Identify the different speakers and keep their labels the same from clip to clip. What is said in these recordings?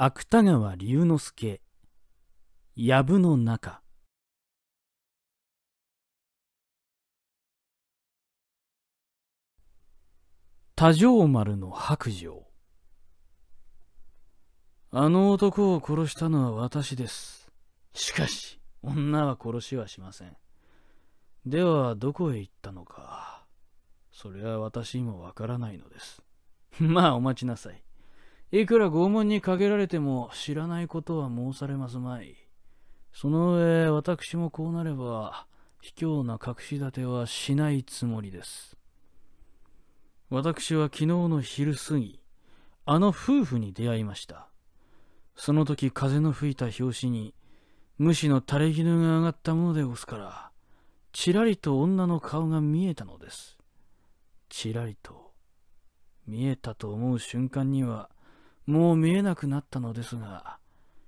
Speaker 1: 芥川龍之介藪の中多条丸の白状あの男を殺したのは私ですしかし女は殺しはしませんではどこへ行ったのかそれは私にもわからないのですまあお待ちなさいいくら拷問にかけられても知らないことは申されますまい。その上、私もこうなれば、卑怯な隠し立てはしないつもりです。私は昨日の昼過ぎ、あの夫婦に出会いました。その時風の吹いた拍子に、無視の垂れ絹が上がったもので押すから、ちらりと女の顔が見えたのです。ちらりと、見えたと思う瞬間には、もう見えなくなったのですが、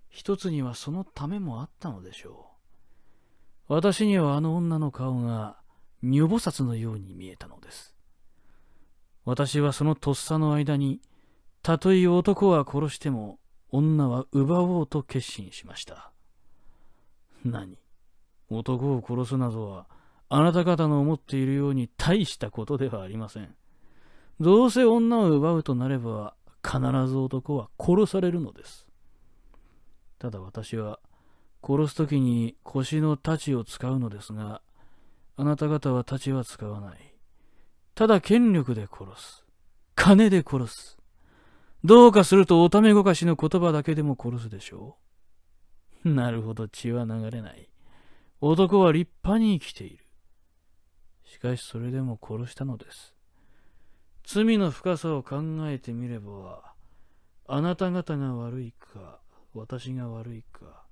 Speaker 1: 一つにはそのためもあったのでしょう。私にはあの女の顔が、女菩薩のように見えたのです。私はそのとっさの間に、たとえ男は殺しても、女は奪おうと決心しました。何男を殺すなどは、あなた方の思っているように大したことではありません。どうせ女を奪うとなれば、必ず男は殺されるのです。ただ私は殺す時に腰の太刀を使うのですが、あなた方は太刀は使わない。ただ権力で殺す。金で殺す。どうかするとおためごかしの言葉だけでも殺すでしょう。なるほど血は流れない。男は立派に生きている。しかしそれでも殺したのです。罪の深さを考えてみれば、あなた方が悪いか、私が悪いか、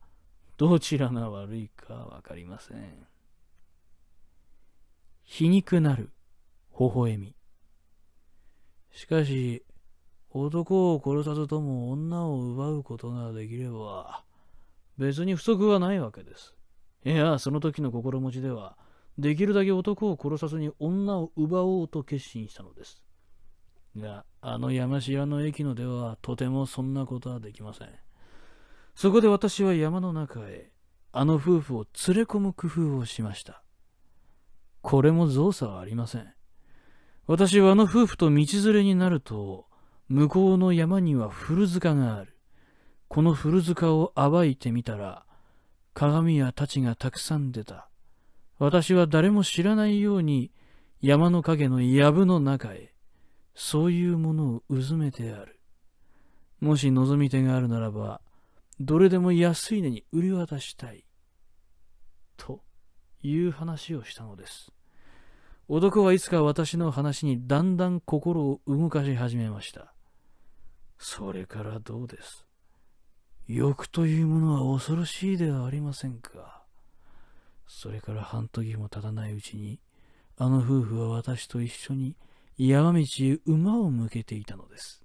Speaker 1: どちらが悪いか分かりません。皮肉なる、微笑み。しかし、男を殺さずとも女を奪うことができれば、別に不足はないわけです。いや、その時の心持ちでは、できるだけ男を殺さずに女を奪おうと決心したのです。が、あの山城の駅のではとてもそんなことはできません。そこで私は山の中へ、あの夫婦を連れ込む工夫をしました。これも造作はありません。私はあの夫婦と道連れになると、向こうの山には古塚がある。この古塚を暴いてみたら、鏡や太刀がたくさん出た。私は誰も知らないように山の影の藪の中へ、そういうものをうずめてある。もし望み手があるならば、どれでも安い値に売り渡したい。という話をしたのです。男はいつか私の話にだんだん心を動かし始めました。それからどうです欲というものは恐ろしいではありませんか。それから半時も経たないうちに、あの夫婦は私と一緒に山道へ馬を向けていたのです。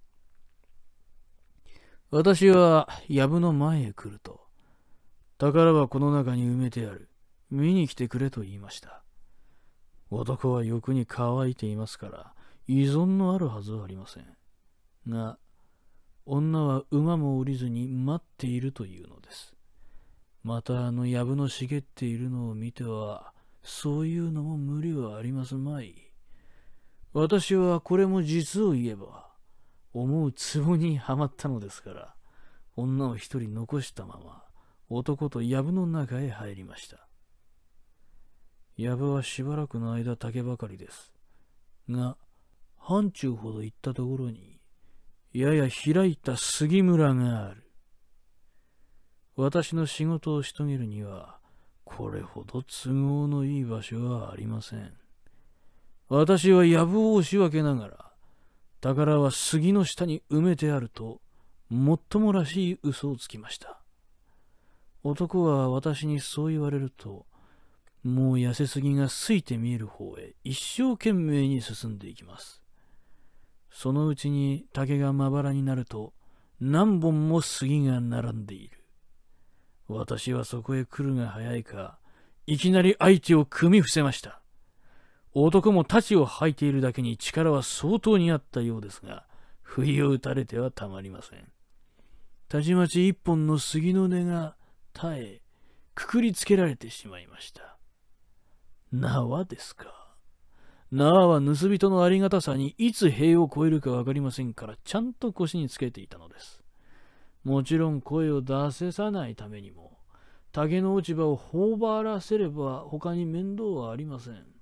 Speaker 1: 私は藪の前へ来ると、宝はこの中に埋めてある。見に来てくれと言いました。男は欲に乾いていますから、依存のあるはずはありません。が、女は馬も降りずに待っているというのです。またあの藪の茂っているのを見ては、そういうのも無理はありますまい。私はこれも実を言えば、思うつぼにはまったのですから、女を一人残したまま、男と藪の中へ入りました。藪はしばらくの間竹ばかりです。が、範中ほど行ったところに、やや開いた杉村がある。私の仕事をし遂げるには、これほど都合のいい場所はありません。私はやぶをし分けながら、宝は杉の下に埋めてあると、もっともらしい嘘をつきました。男は私にそう言われると、もう痩せすぎがすいて見える方へ一生懸命に進んでいきます。そのうちに竹がまばらになると、何本も杉が並んでいる。私はそこへ来るが早いか、いきなり相手を組み伏せました。男も太刀を吐いているだけに力は相当にあったようですが、不意を打たれてはたまりません。たちまち一本の杉の根が耐え、くくりつけられてしまいました。縄ですか。縄は盗人のありがたさにいつ塀を越えるか分かりませんから、ちゃんと腰につけていたのです。もちろん声を出せさないためにも、竹の落ち葉を頬張らせれば他に面倒はありません。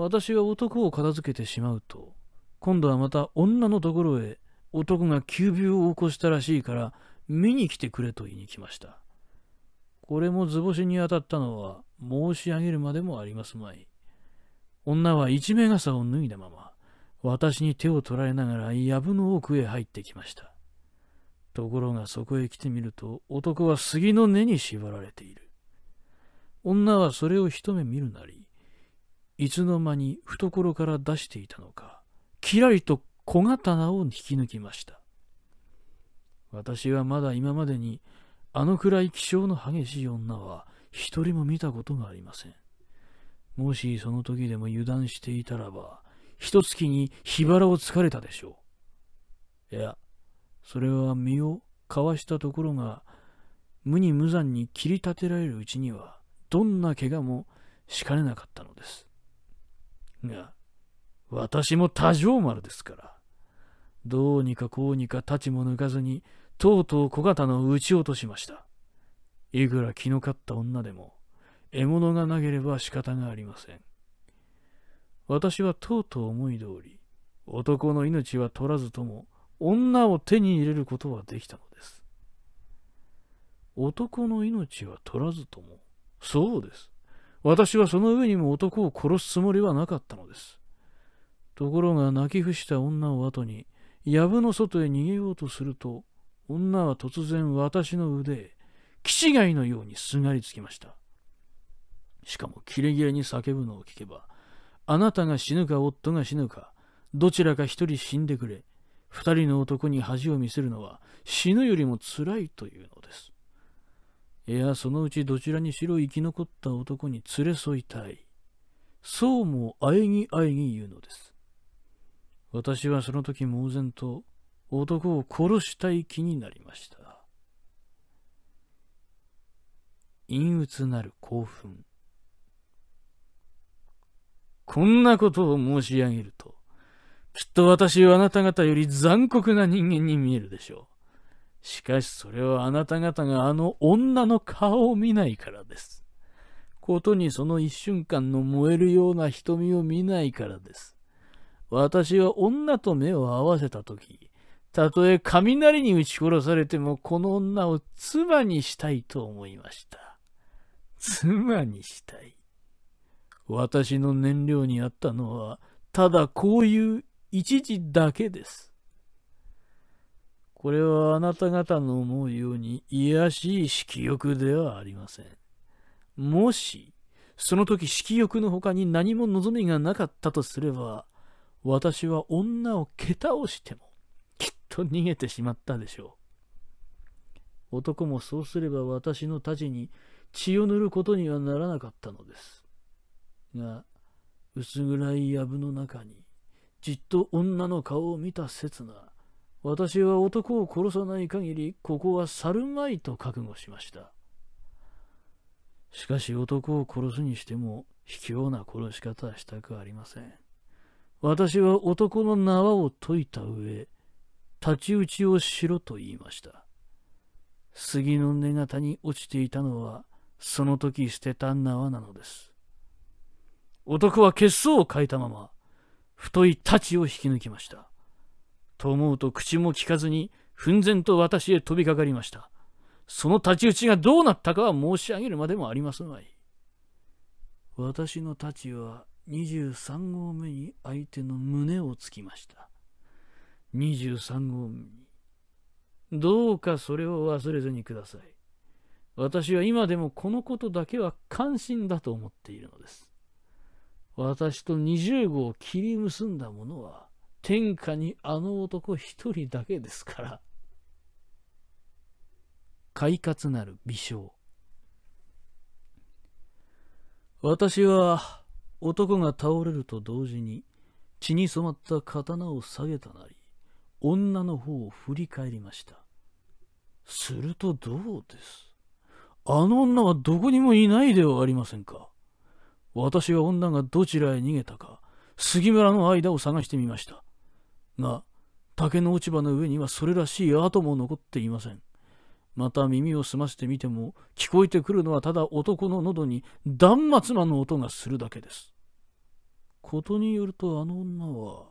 Speaker 1: 私は男を片付けてしまうと、今度はまた女のところへ男が急病を起こしたらしいから、見に来てくれと言いに来ました。これも図星に当たったのは申し上げるまでもありますまい。女は一目傘を脱いだまま、私に手を取られながら藪の奥へ入ってきました。ところがそこへ来てみると男は杉の根に縛られている。女はそれを一目見るなり、いつの間に懐から出していたのか、きらりと小刀を引き抜きました。私はまだ今までに、あのくらい気性の激しい女は一人も見たことがありません。もしその時でも油断していたらば、一月に日腹をつかれたでしょう。いや、それは身をかわしたところが、無に無残に切り立てられるうちには、どんな怪我もしかねなかったのです。が、私も多条丸ですから。どうにかこうにか太刀も抜かずに、とうとう小型の撃ち落としました。いくら気の勝った女でも、獲物がなければ仕方がありません。私はとうとう思い通り、男の命は取らずとも、女を手に入れることはできたのです。男の命は取らずとも、そうです。私はその上にも男を殺すつもりはなかったのです。ところが泣き伏した女を後に、藪の外へ逃げようとすると、女は突然私の腕へ、気違いのようにすがりつきました。しかもキレキレに叫ぶのを聞けば、あなたが死ぬか夫が死ぬか、どちらか一人死んでくれ、二人の男に恥を見せるのは死ぬよりも辛いというのいや、そのうちどちらにしろ生き残った男に連れ添いたい。そうもあえぎあえぎ言うのです。私はその時猛然と男を殺したい気になりました。陰鬱なる興奮。こんなことを申し上げると、きっと私はあなた方より残酷な人間に見えるでしょう。しかしそれはあなた方があの女の顔を見ないからです。ことにその一瞬間の燃えるような瞳を見ないからです。私は女と目を合わせたとき、たとえ雷に撃ち殺されてもこの女を妻にしたいと思いました。妻にしたい。私の燃料にあったのは、ただこういう一時だけです。これはあなた方の思うように卑しい色欲ではありません。もし、その時色欲の他に何も望みがなかったとすれば、私は女を蹴倒しても、きっと逃げてしまったでしょう。男もそうすれば私の太刀に血を塗ることにはならなかったのです。が、薄暗い藪の中に、じっと女の顔を見た刹那、私は男を殺さない限り、ここは去るまいと覚悟しました。しかし男を殺すにしても、卑怯な殺し方はしたくありません。私は男の縄を解いた上、太刀打ちをしろと言いました。杉の根型に落ちていたのは、その時捨てた縄なのです。男は血相を変えたまま、太い太刀を引き抜きました。と思うと口も聞かずに、奮然と私へ飛びかかりました。その太刀打ちがどうなったかは申し上げるまでもありますまい。私の太刀は23合目に相手の胸をつきました。23号目に。どうかそれを忘れずにください。私は今でもこのことだけは関心だと思っているのです。私と20号を切り結んだものは、天下にあの男一人だけですから。快活なる微笑。私は男が倒れると同時に血に染まった刀を下げたなり、女の方を振り返りました。するとどうですあの女はどこにもいないではありませんか私は女がどちらへ逃げたか、杉村の間を探してみました。が、竹の落ち葉の上にはそれらしい跡も残っていません。また耳を澄ませてみても、聞こえてくるのはただ男の喉に断末魔の音がするだけです。ことによるとあの女は、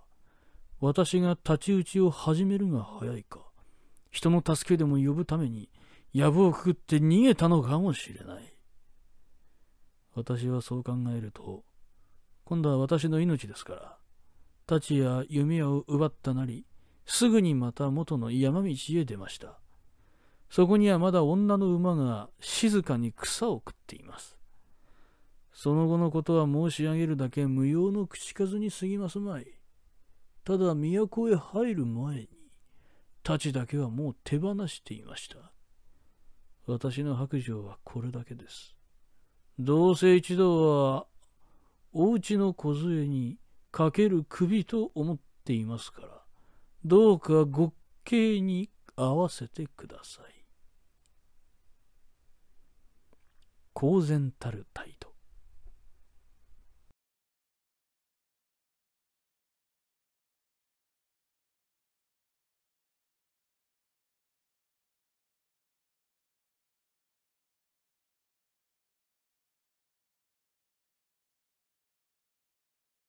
Speaker 1: 私が太刀打ちを始めるが早いか、人の助けでも呼ぶために、藪をくくって逃げたのかもしれない。私はそう考えると、今度は私の命ですから、太刀や弓矢を奪ったなり、すぐにまた元の山道へ出ました。そこにはまだ女の馬が静かに草を食っています。その後のことは申し上げるだけ無用の口数に過ぎますまい。ただ都へ入る前に、太刀だけはもう手放していました。私の白状はこれだけです。どうせ一度は、おうちの小杖に、かける首と思っていますから、どうか極刑に合わせてください。公然たる態